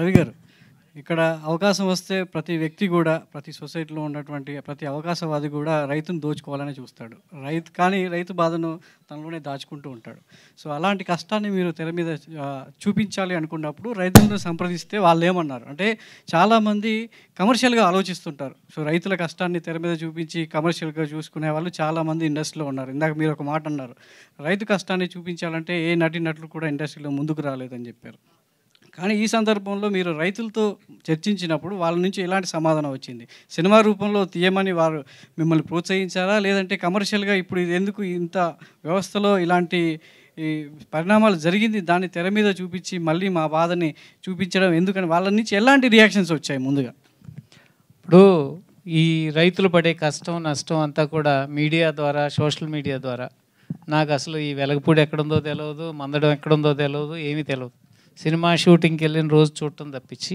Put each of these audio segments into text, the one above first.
రవి గారు ఇక్కడ అవకాశం వస్తే ప్రతి వ్యక్తి కూడా ప్రతి సొసైటీలో ఉన్నటువంటి ప్రతి అవకాశవాది కూడా రైతును దోచుకోవాలని చూస్తాడు రైతు కానీ రైతు బాధను తనలోనే దాచుకుంటూ ఉంటాడు సో అలాంటి కష్టాన్ని మీరు తెర మీద చూపించాలి అనుకున్నప్పుడు రైతులను సంప్రదిస్తే వాళ్ళు ఏమన్నారు అంటే చాలామంది కమర్షియల్గా ఆలోచిస్తుంటారు సో రైతుల కష్టాన్ని తెర మీద చూపించి కమర్షియల్గా చూసుకునే వాళ్ళు చాలామంది ఇండస్ట్రీలో ఉన్నారు ఇందాక మీరు ఒక మాట అన్నారు రైతు కష్టాన్ని చూపించాలంటే ఏ నటి నటులు కూడా ఇండస్ట్రీలో ముందుకు రాలేదని చెప్పారు కానీ ఈ సందర్భంలో మీరు రైతులతో చర్చించినప్పుడు వాళ్ళ నుంచి ఎలాంటి సమాధానం వచ్చింది సినిమా రూపంలో తీయమని వారు మిమ్మల్ని ప్రోత్సహించారా లేదంటే కమర్షియల్గా ఇప్పుడు ఇది ఎందుకు ఇంత వ్యవస్థలో ఇలాంటి ఈ పరిణామాలు జరిగింది దాన్ని తెర మీద చూపించి మళ్ళీ మా బాధని చూపించడం ఎందుకని వాళ్ళ నుంచి ఎలాంటి రియాక్షన్స్ వచ్చాయి ముందుగా ఇప్పుడు ఈ రైతులు పడే కష్టం నష్టం అంతా కూడా మీడియా ద్వారా సోషల్ మీడియా ద్వారా నాకు అసలు ఈ వెలగపూడి ఎక్కడుందో తెలియదు మందడం ఎక్కడుందో తెలియదు ఏమీ తెలియదు సినిమా షూటింగ్కి వెళ్ళిన రోజు చూడటం తప్పించి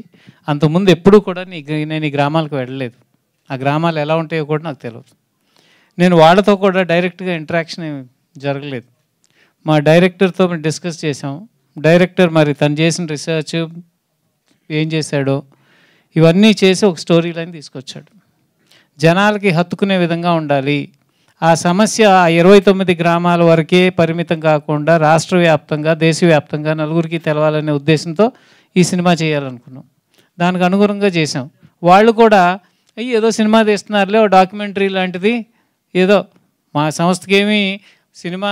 అంతకుముందు ఎప్పుడూ కూడా నీ నేను ఈ గ్రామాలకు వెళ్ళలేదు ఆ గ్రామాలు ఎలా ఉంటాయో కూడా నాకు తెలియదు నేను వాళ్ళతో కూడా డైరెక్ట్గా ఇంటరాక్షన్ జరగలేదు మా డైరెక్టర్తో మేము డిస్కస్ చేసాం డైరెక్టర్ మరి తను చేసిన రీసెర్చ్ ఏం చేశాడో ఇవన్నీ చేసి ఒక స్టోరీ లైన్ తీసుకొచ్చాడు జనాలకి హత్తుకునే విధంగా ఉండాలి ఆ సమస్య ఇరవై తొమ్మిది గ్రామాల వరకే పరిమితం కాకుండా రాష్ట్ర వ్యాప్తంగా దేశవ్యాప్తంగా నలుగురికి తెలవాలనే ఉద్దేశంతో ఈ సినిమా చేయాలనుకున్నాం దానికి అనుగుణంగా చేసాం వాళ్ళు కూడా ఏదో సినిమా తీస్తున్నారులే ఓ డాక్యుమెంటరీ లాంటిది ఏదో మా సంస్థకి ఏమీ సినిమా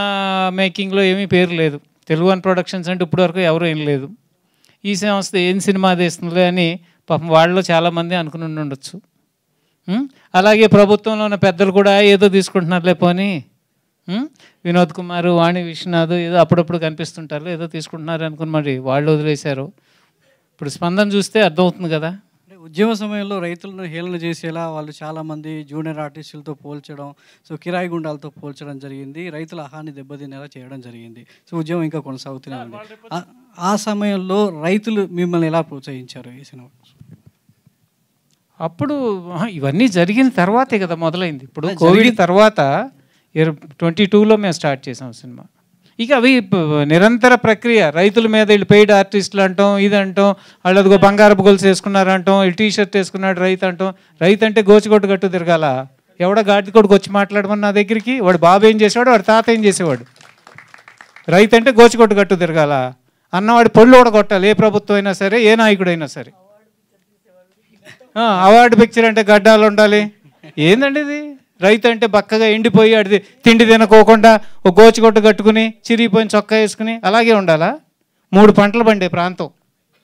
మేకింగ్లో ఏమీ పేరు లేదు తెలుగు వన్ ప్రొడక్షన్స్ అంటే ఇప్పటివరకు ఎవరు ఏం లేదు ఈ సంస్థ ఏం సినిమా తీస్తుందిలే అని పాపం వాళ్ళలో చాలామంది అనుకుని ఉండొచ్చు అలాగే ప్రభుత్వంలో ఉన్న పెద్దలు కూడా ఏదో తీసుకుంటున్నారులే పోనీ వినోద్ కుమార్ వాణి విశ్వనాథ్ ఏదో అప్పుడప్పుడు కనిపిస్తుంటారు ఏదో తీసుకుంటున్నారు అనుకుని మరి వాళ్ళు వదిలేశారు ఇప్పుడు స్పందన చూస్తే అర్థమవుతుంది కదా ఉద్యమ సమయంలో రైతులను హేళన చేసేలా వాళ్ళు చాలామంది జూనియర్ ఆర్టిస్టులతో పోల్చడం సో కిరాయి గుండాలతో పోల్చడం జరిగింది రైతుల ఆహాన్ని దెబ్బతినేలా చేయడం జరిగింది సో ఉద్యమం ఇంకా కొనసాగుతూనే ఉంది ఆ సమయంలో రైతులు మిమ్మల్ని ఎలా ప్రోత్సహించారు ఈ సినిమా అప్పుడు ఇవన్నీ జరిగిన తర్వాతే కదా మొదలైంది ఇప్పుడు కోవిడ్ తర్వాత ట్వంటీ టూలో మేము స్టార్ట్ చేసాం సినిమా ఇక అవి నిరంతర ప్రక్రియ రైతుల మీద వీళ్ళు పెయిడ్ ఆర్టిస్టులు అంటాం ఇది అంటాం వాళ్ళు అదిగో బంగారపు గొలుసు వేసుకున్నారు అంటాం టీషర్ట్ వేసుకున్నాడు రైతు అంటాం రైతు అంటే గోచిగొట్టు గట్టు తిరగాల ఎవడ గాడి కొడుకు వచ్చి మాట్లాడమని నా దగ్గరికి వాడు బాబు ఏం చేసేవాడు వాడు తాత ఏం చేసేవాడు రైతు అంటే గోచిగొట్టు గట్టు తిరగాల అన్నవాడి పళ్ళు కూడా కొట్టాలి ఏ ప్రభుత్వం అయినా సరే ఏ నాయకుడైనా సరే అవార్డు పిక్చర్ అంటే గడ్డాలు ఉండాలి ఏందండి ఇది రైతు అంటే బక్కగా ఎండిపోయి అడిది తిండి తినకోకుండా ఓ గోచిగొట్టు కట్టుకుని చిరిగిపోయిన చొక్కా వేసుకుని అలాగే ఉండాలా మూడు పంటలు పండే ప్రాంతం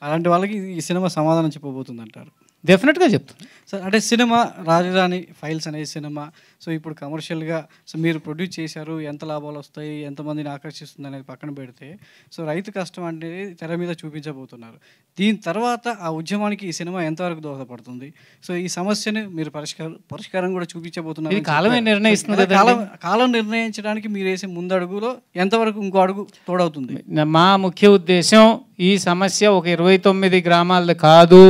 అలాంటి వాళ్ళకి ఈ సినిమా సమాధానం చెప్పబోతుంది అంటారు డెఫినెట్గా చెప్తాను సార్ అంటే సినిమా రాజధాని ఫైల్స్ అనే సినిమా సో ఇప్పుడు కమర్షియల్గా సో మీరు ప్రొడ్యూస్ చేశారు ఎంత లాభాలు వస్తాయి ఎంతమందిని ఆకర్షిస్తుంది అనేది పక్కన పెడితే సో రైతు కష్టం అనేది తెర మీద చూపించబోతున్నారు దీని తర్వాత ఆ ఉద్యమానికి ఈ సినిమా ఎంతవరకు దోహదపడుతుంది సో ఈ సమస్యను మీరు పరిష్కారం పరిష్కారం కూడా చూపించబోతున్నారు కాలమే నిర్ణయిస్తుంది కాలం కాలం నిర్ణయించడానికి మీరు వేసే ముందడుగులో ఎంతవరకు ఇంకో అడుగు తోడవుతుంది మా ముఖ్య ఉద్దేశం ఈ సమస్య ఒక ఇరవై తొమ్మిది గ్రామాలది కాదు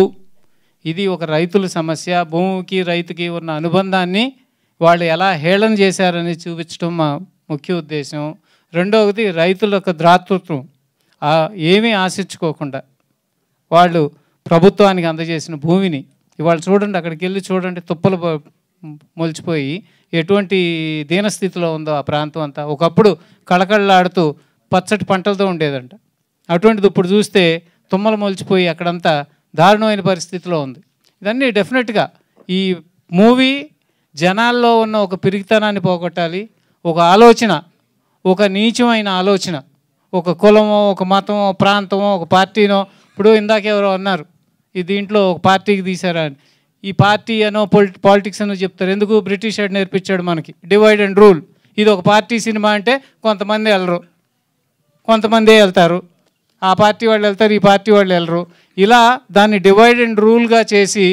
ఇది ఒక రైతుల సమస్య భూమికి రైతుకి ఉన్న అనుబంధాన్ని వాళ్ళు ఎలా హేళన చేశారని చూపించడం మా ముఖ్య ఉద్దేశం రెండవది రైతుల యొక్క ద్రాతృత్వం ఏమీ ఆశించుకోకుండా వాళ్ళు ప్రభుత్వానికి అందజేసిన భూమిని ఇవాళ చూడండి అక్కడికి వెళ్ళి చూడండి తుప్పలు మొలిచిపోయి ఎటువంటి దీనస్థితిలో ఉందో ఆ ప్రాంతం అంతా ఒకప్పుడు కళకళలాడుతూ పచ్చటి పంటలతో ఉండేదంట అటువంటిది ఇప్పుడు చూస్తే తుమ్మలు మొలిచిపోయి అక్కడంతా దారుణమైన పరిస్థితిలో ఉంది ఇదన్నీ డెఫినెట్గా ఈ మూవీ జనాల్లో ఉన్న ఒక పిరిగితనాన్ని పోగొట్టాలి ఒక ఆలోచన ఒక నీచమైన ఆలోచన ఒక కులమో ఒక మతమో ప్రాంతమో ఒక పార్టీనో ఇప్పుడు ఇందాకెవరో అన్నారు ఈ దీంట్లో ఒక పార్టీకి తీశారా అని ఈ పార్టీ అనో పొలి పాలిటిక్స్ అనో చెప్తారు ఎందుకు బ్రిటిష్ హెడ్ నేర్పించాడు మనకి డివైడ్ అండ్ రూల్ ఇది ఒక పార్టీ సినిమా అంటే కొంతమంది వెళ్ళరు కొంతమంది వెళ్తారు ఆ పార్టీ వాళ్ళు వెళ్తారు ఈ పార్టీ వాళ్ళు వెళ్ళరు ఇలా దాన్ని డివైడ్ అండ్ రూల్గా చేసి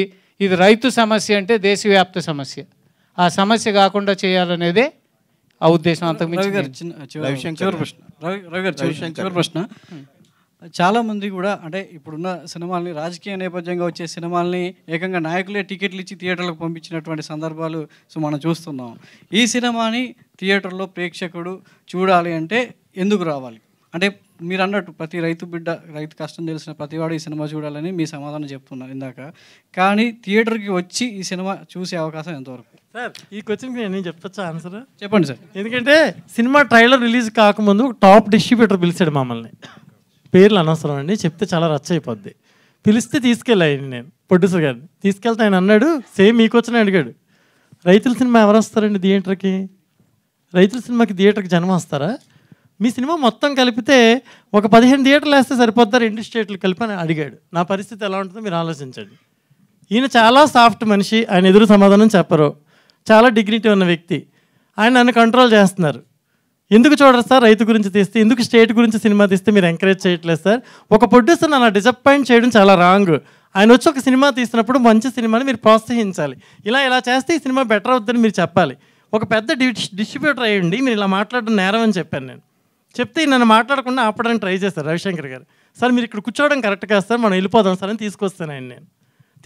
ఇది రైతు సమస్య అంటే దేశవ్యాప్త సమస్య ఆ సమస్య కాకుండా చేయాలనేదే ఆ ఉద్దేశం అంతకు రవిశంకర్ ప్రశ్న చాలామంది కూడా అంటే ఇప్పుడున్న సినిమాల్ని రాజకీయ నేపథ్యంగా వచ్చే సినిమాల్ని ఏకంగా నాయకులే టికెట్లు ఇచ్చి థియేటర్లకు పంపించినటువంటి సందర్భాలు సో మనం చూస్తున్నాం ఈ సినిమాని థియేటర్లో ప్రేక్షకుడు చూడాలి అంటే ఎందుకు రావాలి అంటే మీరు అన్నట్టు ప్రతి రైతు బిడ్డ రైతు కష్టం తెలిసిన ప్రతివాడు ఈ సినిమా చూడాలని మీ సమాధానం చెప్తున్నారు ఇందాక కానీ థియేటర్కి వచ్చి ఈ సినిమా చూసే అవకాశం ఎంతవరకు సార్ ఈ క్వశ్చన్కి నేను చెప్పొచ్చా ఆన్సర్ చెప్పండి సార్ ఎందుకంటే సినిమా ట్రైలర్ రిలీజ్ కాకముందు టాప్ డిస్ట్రిబ్యూటర్ పిలిచాడు మమ్మల్ని పేర్లు అనవసరం అండి చెప్తే చాలా రచ్చ అయిపోద్ది పిలిస్తే తీసుకెళ్ళాయని నేను ప్రొడ్యూసర్ గారిని తీసుకెళ్తే ఆయన అన్నాడు సేమ్ మీకు వచ్చిన అడిగాడు రైతుల సినిమా ఎవరు వస్తారండి థియేటర్కి రైతుల సినిమాకి థియేటర్కి జన్మ వస్తారా మీ సినిమా మొత్తం కలిపితే ఒక పదిహేను థియేటర్లు వేస్తే సరిపోతారు రెండు స్టేట్లు కలిపి అని అడిగాడు నా పరిస్థితి ఎలా ఉంటుందో మీరు ఆలోచించండి ఈయన చాలా సాఫ్ట్ మనిషి ఆయన ఎదురు సమాధానం చెప్పరు చాలా డిగ్నిటీ ఉన్న వ్యక్తి ఆయన నన్ను కంట్రోల్ చేస్తున్నారు ఎందుకు చూడరు సార్ రైతు గురించి తీస్తే ఎందుకు స్టేట్ గురించి సినిమా తీస్తే మీరు ఎంకరేజ్ చేయట్లేదు సార్ ఒక ప్రొడ్యూసర్ నన్ను డిసప్పాయింట్ చేయడం చాలా రాంగ్ ఆయన వచ్చి ఒక సినిమా తీసినప్పుడు మంచి సినిమాని మీరు ప్రోత్సహించాలి ఇలా ఇలా చేస్తే ఈ సినిమా బెటర్ అవుతుందని మీరు చెప్పాలి ఒక పెద్ద డిస్ట్రిబ్యూటర్ అయ్యండి మీరు ఇలా మాట్లాడడం నేరం అని చెప్పాను నేను చెప్తే నన్ను మాట్లాడకుండా ఆపడానికి ట్రై చేస్తారు రవిశంకర్ గారు సార్ మీరు ఇక్కడ కూర్చోవడం కరెక్ట్ కాదు సార్ మనం వెళ్ళిపోదాం సార్ అని తీసుకొస్తాను ఆయన నేను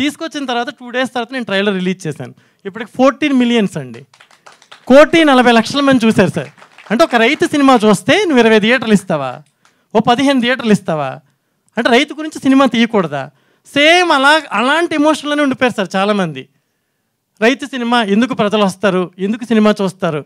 తీసుకొచ్చిన తర్వాత టూ డేస్ తర్వాత నేను ట్రైలర్ రిలీజ్ చేశాను ఇప్పటికి ఫోర్టీన్ మిలియన్స్ అండి కోటి నలభై లక్షల మంది చూశారు సార్ అంటే ఒక రైతు సినిమా చూస్తే నువ్వు ఇరవై థియేటర్లు ఇస్తావా ఓ పదిహేను థియేటర్లు ఇస్తావా అంటే రైతు గురించి సినిమా తీయకూడదా సేమ్ అలా అలాంటి ఎమోషన్లోనే ఉండిపోయారు సార్ చాలామంది రైతు సినిమా ఎందుకు ప్రజలు వస్తారు ఎందుకు సినిమా చూస్తారు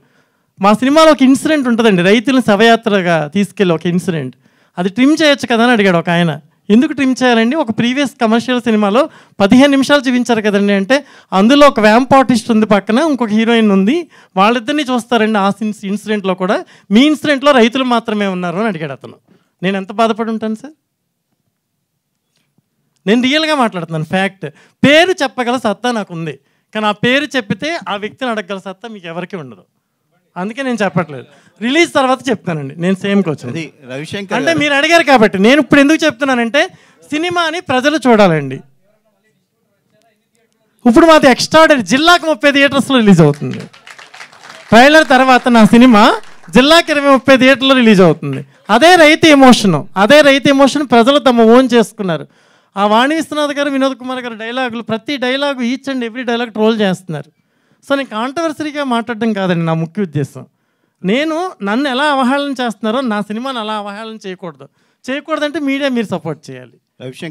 మా సినిమాలో ఒక ఇన్సిడెంట్ ఉంటుందండి రైతులను శవయాత్రగా తీసుకెళ్ళి ఒక ఇన్సిడెంట్ అది ట్రిమ్ చేయొచ్చు కదా అని అడిగాడు ఒక ఆయన ఎందుకు ట్రిమ్ చేయాలండి ఒక ప్రీవియస్ కమర్షియల్ సినిమాలో పదిహేను నిమిషాలు చూపించారు కదండి అంటే అందులో ఒక వ్యాంప్ ఆర్టిస్ట్ ఉంది పక్కన ఇంకొక హీరోయిన్ ఉంది వాళ్ళిద్దరిని చూస్తారండి ఆ ఇన్సిడెంట్లో కూడా మీ ఇన్సిడెంట్లో రైతులు మాత్రమే ఉన్నారు అని అడిగాడు అతను నేను ఎంత బాధపడి ఉంటాను సార్ నేను రియల్గా మాట్లాడుతున్నాను ఫ్యాక్ట్ పేరు చెప్పగల సత్తా నాకు ఉంది కానీ ఆ పేరు చెప్పితే ఆ వ్యక్తిని అడగగల సత్తా మీకు ఎవరికీ ఉండదు అందుకే నేను చెప్పట్లేదు రిలీజ్ తర్వాత చెప్తానండి నేను సేమ్ వచ్చాను రవిశంకర్ అంటే మీరు అడిగారు కాబట్టి నేను ఇప్పుడు ఎందుకు చెప్తున్నానంటే సినిమాని ప్రజలు చూడాలండి ఇప్పుడు మాది ఎక్స్ట్రాడర్ జిల్లాకు ముప్పై థియేటర్స్లో రిలీజ్ అవుతుంది ట్రైలర్ తర్వాత నా సినిమా జిల్లాకి ఇరవై ముప్పై థియేటర్లో రిలీజ్ అవుతుంది అదే రైతు ఎమోషన్ అదే రైతు ఎమోషన్ ప్రజలు తమ ఓన్ చేసుకున్నారు ఆ వాణి విశ్వనాథ్ గారు వినోద్ కుమార్ గారు డైలాగులు ప్రతి dialogue each and every dialogue troll చేస్తున్నారు సో నేను కాంట్రవర్సరీగా మాట్లాడడం కాదండి నా ముఖ్య ఉద్దేశం నేను నన్ను ఎలా అవహేళన చేస్తున్నారో నా సినిమాను అలా అవహేళన చేయకూడదు చేయకూడదంటే మీడియా మీరు సపోర్ట్ చేయాలి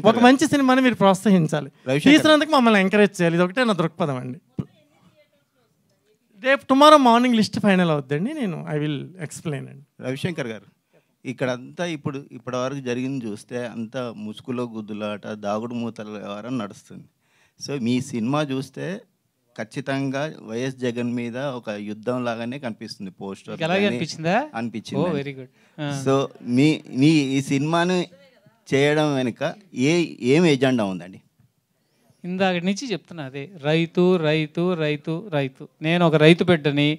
ఒక మంచి సినిమాని మీరు ప్రోత్సహించాలి తీసినందుకు మమ్మల్ని ఎంకరేజ్ చేయాలి ఇది ఒకటే నా దృక్పథం అండి రేపు టుమారో మార్నింగ్ లిస్ట్ ఫైనల్ అవుద్దండి నేను ఐ విల్ ఎక్స్ప్లెయిన్ అండి రవిశంకర్ గారు ఇక్కడ అంతా ఇప్పుడు ఇప్పటి వరకు జరిగింది చూస్తే అంతా ముసుగులో గుద్దులాట దాగుడు మూతల ద్వారా నడుస్తుంది సో మీ సినిమా చూస్తే ఖచ్చితంగా వైఎస్ జగన్ మీద ఒక యుద్ధం లాగానే కనిపిస్తుంది పోస్టర్ అనిపించిందా అనిపించింది వెరీ గుడ్ సో మీ మీ ఈ సినిమాను చేయడం వెనుక ఏ ఏం ఎజెండా ఉందండి ఇందాక నుంచి చెప్తున్నా అదే రైతు రైతు రైతు రైతు నేను ఒక రైతు బిడ్డని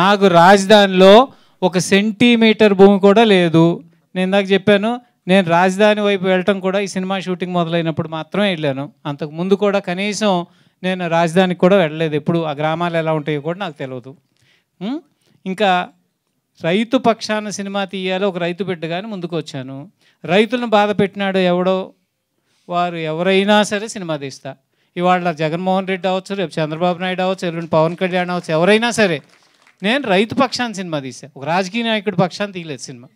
నాకు రాజధానిలో ఒక సెంటీమీటర్ భూమి కూడా లేదు నేను ఇందాక చెప్పాను నేను రాజధాని వైపు వెళ్ళటం కూడా ఈ సినిమా షూటింగ్ మొదలైనప్పుడు మాత్రమే వెళ్ళాను అంతకు ముందు కూడా కనీసం నేను రాజధానికి కూడా వెళ్ళలేదు ఎప్పుడు ఆ గ్రామాలు ఎలా ఉంటాయో కూడా నాకు తెలియదు ఇంకా రైతు పక్షాన సినిమా తీయాలో ఒక రైతు బిడ్డగానే ముందుకు వచ్చాను రైతులను బాధ పెట్టినాడు ఎవడో వారు ఎవరైనా సరే సినిమా తీస్తా ఇవాళ జగన్మోహన్ రెడ్డి అవ్వచ్చు రేపు చంద్రబాబు నాయుడు అవ్వచ్చు ఎల్లుండి పవన్ కళ్యాణ్ అవ్వచ్చు ఎవరైనా సరే నేను రైతు పక్షాన్ని సినిమా తీసాను ఒక రాజకీయ నాయకుడి పక్షాన్ని తీయలేదు సినిమా